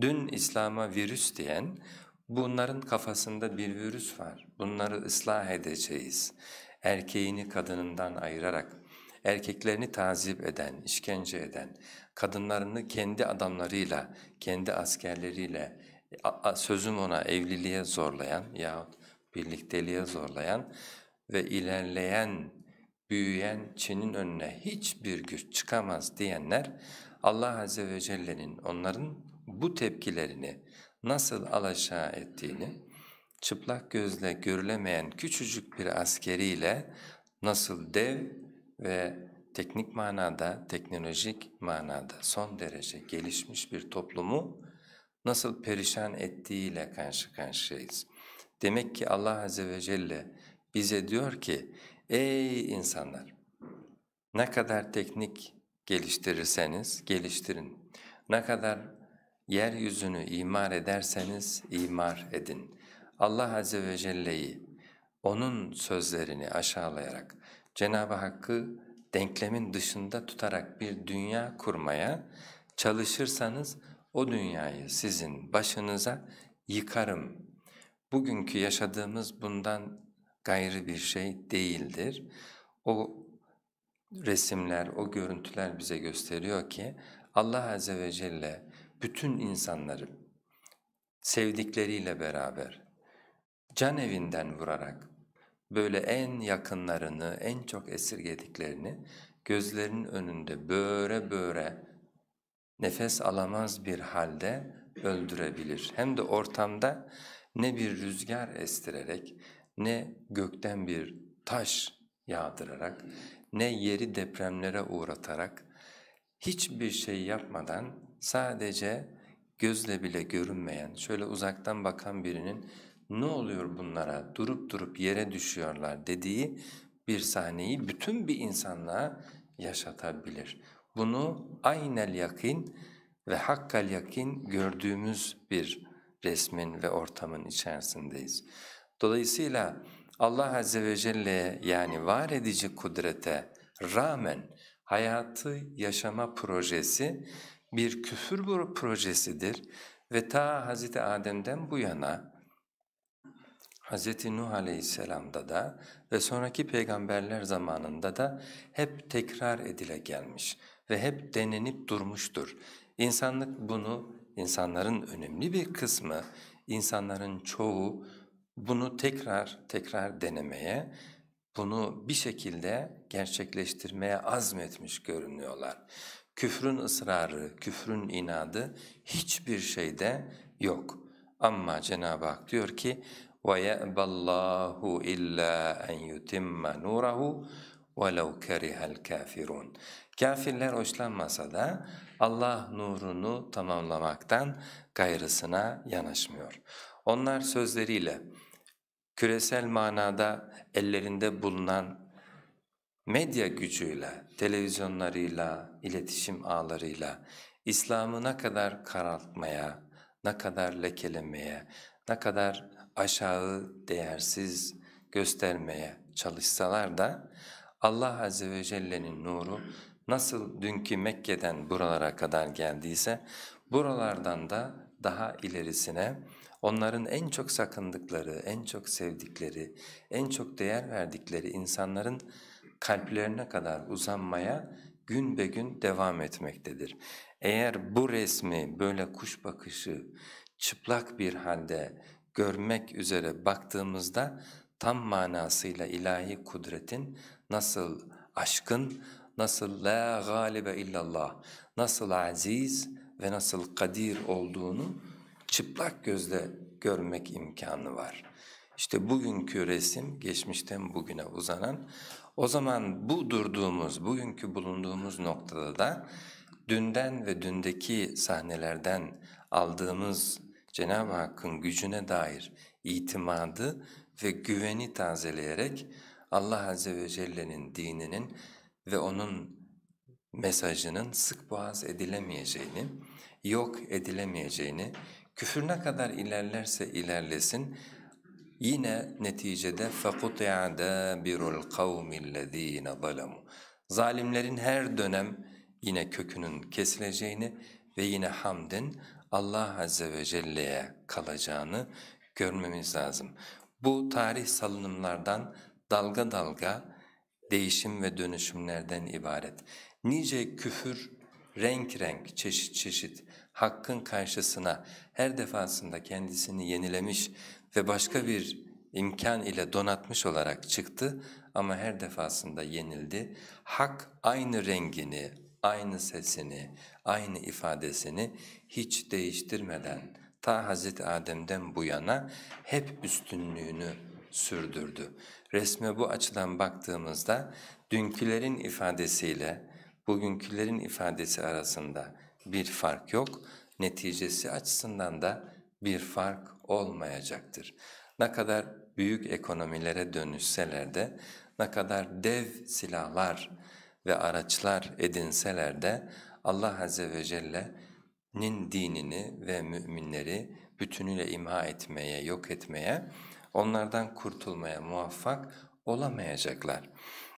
Dün İslam'a virüs diyen, bunların kafasında bir virüs var, bunları ıslah edeceğiz. Erkeğini kadınından ayırarak, erkeklerini tazip eden, işkence eden, kadınlarını kendi adamlarıyla, kendi askerleriyle, sözüm ona evliliğe zorlayan yahut birlikteliğe zorlayan ve ilerleyen, büyüyen Çin'in önüne hiçbir güç çıkamaz diyenler Allah Azze ve Celle'nin onların bu tepkilerini nasıl alaşağı ettiğini, çıplak gözle görülemeyen küçücük bir askeriyle nasıl dev ve teknik manada, teknolojik manada son derece gelişmiş bir toplumu nasıl perişan ettiğiyle karşı karşıyayız. Demek ki Allah Azze ve Celle bize diyor ki, ey insanlar ne kadar teknik geliştirirseniz geliştirin, ne kadar yeryüzünü imar ederseniz imar edin. Allah Azze ve Celle'yi, O'nun sözlerini aşağılayarak, Cenab-ı Hakk'ı denklemin dışında tutarak bir dünya kurmaya çalışırsanız o dünyayı sizin başınıza yıkarım. Bugünkü yaşadığımız bundan gayrı bir şey değildir. O resimler, o görüntüler bize gösteriyor ki Allah Azze ve Celle bütün insanları sevdikleriyle beraber can evinden vurarak böyle en yakınlarını, en çok esirgediklerini gözlerinin önünde böre böre nefes alamaz bir halde öldürebilir. Hem de ortamda ne bir rüzgar estirerek, ne gökten bir taş yağdırarak, ne yeri depremlere uğratarak, hiçbir şey yapmadan sadece gözle bile görünmeyen, şöyle uzaktan bakan birinin ne oluyor bunlara durup durup yere düşüyorlar dediği bir sahneyi bütün bir insanlığa yaşatabilir. Bunu aynel yakin ve hakkal yakin gördüğümüz bir resmin ve ortamın içerisindeyiz. Dolayısıyla Allah Azze ve Celle'ye yani var edici kudrete rağmen Hayatı Yaşama Projesi bir küfür projesidir ve ta Hazreti Adem'den bu yana Hazreti Nuh aleyhisselamda da ve sonraki peygamberler zamanında da hep tekrar edile gelmiş ve hep denenip durmuştur. İnsanlık bunu, insanların önemli bir kısmı, insanların çoğu bunu tekrar tekrar denemeye bunu bir şekilde gerçekleştirmeye azmetmiş görünüyorlar. Küfrün ısrarı, küfrün inadı hiçbir şeyde yok. Ama Cenab-ı Hak diyor ki وَيَأْبَ اللّٰهُ اِلَّا اَنْ يُتِمَّ نُورَهُ وَلَوْ كَرِهَ الْكَافِرُونَ Kafirler hoşlanmasa da Allah nurunu tamamlamaktan gayrısına yanaşmıyor. Onlar sözleriyle küresel manada ellerinde bulunan medya gücüyle, televizyonlarıyla, iletişim ağlarıyla İslam'ı ne kadar karaltmaya, ne kadar lekelemeye, ne kadar aşağı değersiz göstermeye çalışsalar da Allah Azze ve Celle'nin nuru nasıl dünkü Mekke'den buralara kadar geldiyse buralardan da daha ilerisine Onların en çok sakındıkları, en çok sevdikleri, en çok değer verdikleri insanların kalplerine kadar uzanmaya gün be gün devam etmektedir. Eğer bu resmi böyle kuş bakışı çıplak bir halde görmek üzere baktığımızda tam manasıyla ilahi kudretin nasıl aşkın, nasıl la galibe illallah, nasıl aziz ve nasıl kadir olduğunu çıplak gözle görmek imkanı var. İşte bugünkü resim geçmişten bugüne uzanan o zaman bu durduğumuz, bugünkü bulunduğumuz noktada da dünden ve dündeki sahnelerden aldığımız Cenab-ı Hakk'ın gücüne dair itimadı ve güveni tazeleyerek Allah Azze ve Celle'nin dininin ve onun mesajının sık boğaz edilemeyeceğini, yok edilemeyeceğini, Küfür ne kadar ilerlerse ilerlesin yine neticede فَقُطِعَ دَابِرُ الْقَوْمِ الَّذ۪ينَ ظَلَمُوا Zalimlerin her dönem yine kökünün kesileceğini ve yine hamdin Allah Azze ve Celle'ye kalacağını görmemiz lazım. Bu tarih salınımlardan dalga dalga değişim ve dönüşümlerden ibaret. Nice küfür renk renk, çeşit çeşit, hakkın karşısına her defasında kendisini yenilemiş ve başka bir imkan ile donatmış olarak çıktı ama her defasında yenildi. Hak aynı rengini, aynı sesini, aynı ifadesini hiç değiştirmeden ta Hz. Adem'den bu yana hep üstünlüğünü sürdürdü. Resme bu açıdan baktığımızda dünkülerin ifadesiyle, bugünkülerin ifadesi arasında bir fark yok, neticesi açısından da bir fark olmayacaktır. Ne kadar büyük ekonomilere dönüşseler de, ne kadar dev silahlar ve araçlar edinseler de Allah Azze ve Celle'nin dinini ve müminleri bütünüyle imha etmeye, yok etmeye, onlardan kurtulmaya muvaffak olamayacaklar.